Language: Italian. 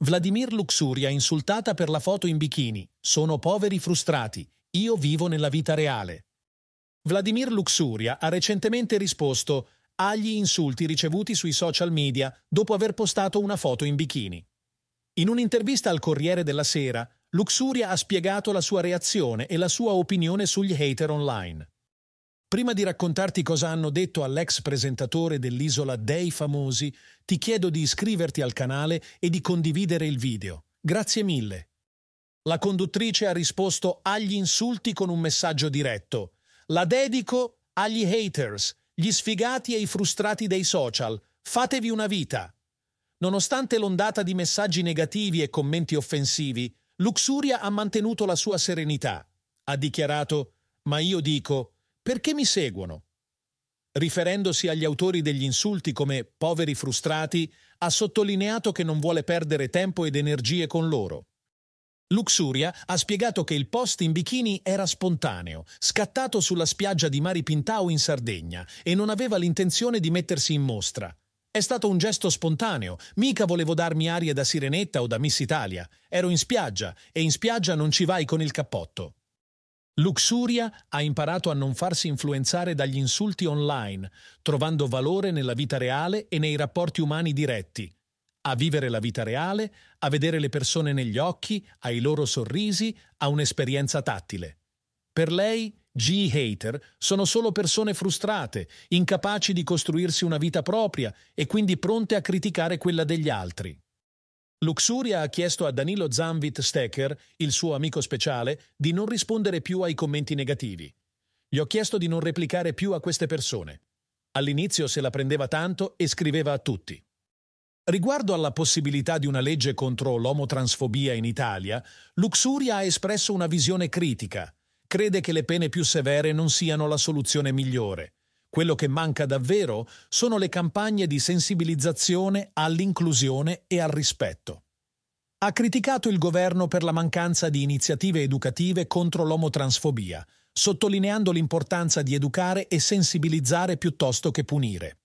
Vladimir Luxuria insultata per la foto in bikini. Sono poveri frustrati. Io vivo nella vita reale. Vladimir Luxuria ha recentemente risposto agli insulti ricevuti sui social media dopo aver postato una foto in bikini. In un'intervista al Corriere della Sera, Luxuria ha spiegato la sua reazione e la sua opinione sugli hater online. Prima di raccontarti cosa hanno detto all'ex presentatore dell'isola dei famosi, ti chiedo di iscriverti al canale e di condividere il video. Grazie mille. La conduttrice ha risposto agli insulti con un messaggio diretto. La dedico agli haters, gli sfigati e i frustrati dei social. Fatevi una vita. Nonostante l'ondata di messaggi negativi e commenti offensivi, Luxuria ha mantenuto la sua serenità. Ha dichiarato, ma io dico, perché mi seguono? riferendosi agli autori degli insulti come poveri frustrati, ha sottolineato che non vuole perdere tempo ed energie con loro. Luxuria ha spiegato che il post in bikini era spontaneo, scattato sulla spiaggia di Mari Pintau in Sardegna e non aveva l'intenzione di mettersi in mostra. È stato un gesto spontaneo, mica volevo darmi aria da Sirenetta o da Miss Italia. Ero in spiaggia e in spiaggia non ci vai con il cappotto. Luxuria ha imparato a non farsi influenzare dagli insulti online, trovando valore nella vita reale e nei rapporti umani diretti. A vivere la vita reale, a vedere le persone negli occhi, ai loro sorrisi, a un'esperienza tattile. Per lei, G-hater sono solo persone frustrate, incapaci di costruirsi una vita propria e quindi pronte a criticare quella degli altri. Luxuria ha chiesto a Danilo Zanvit Stecker, il suo amico speciale, di non rispondere più ai commenti negativi. Gli ho chiesto di non replicare più a queste persone. All'inizio se la prendeva tanto e scriveva a tutti. Riguardo alla possibilità di una legge contro l'omotransfobia in Italia, Luxuria ha espresso una visione critica. Crede che le pene più severe non siano la soluzione migliore. Quello che manca davvero sono le campagne di sensibilizzazione all'inclusione e al rispetto. Ha criticato il governo per la mancanza di iniziative educative contro l'omotransfobia, sottolineando l'importanza di educare e sensibilizzare piuttosto che punire.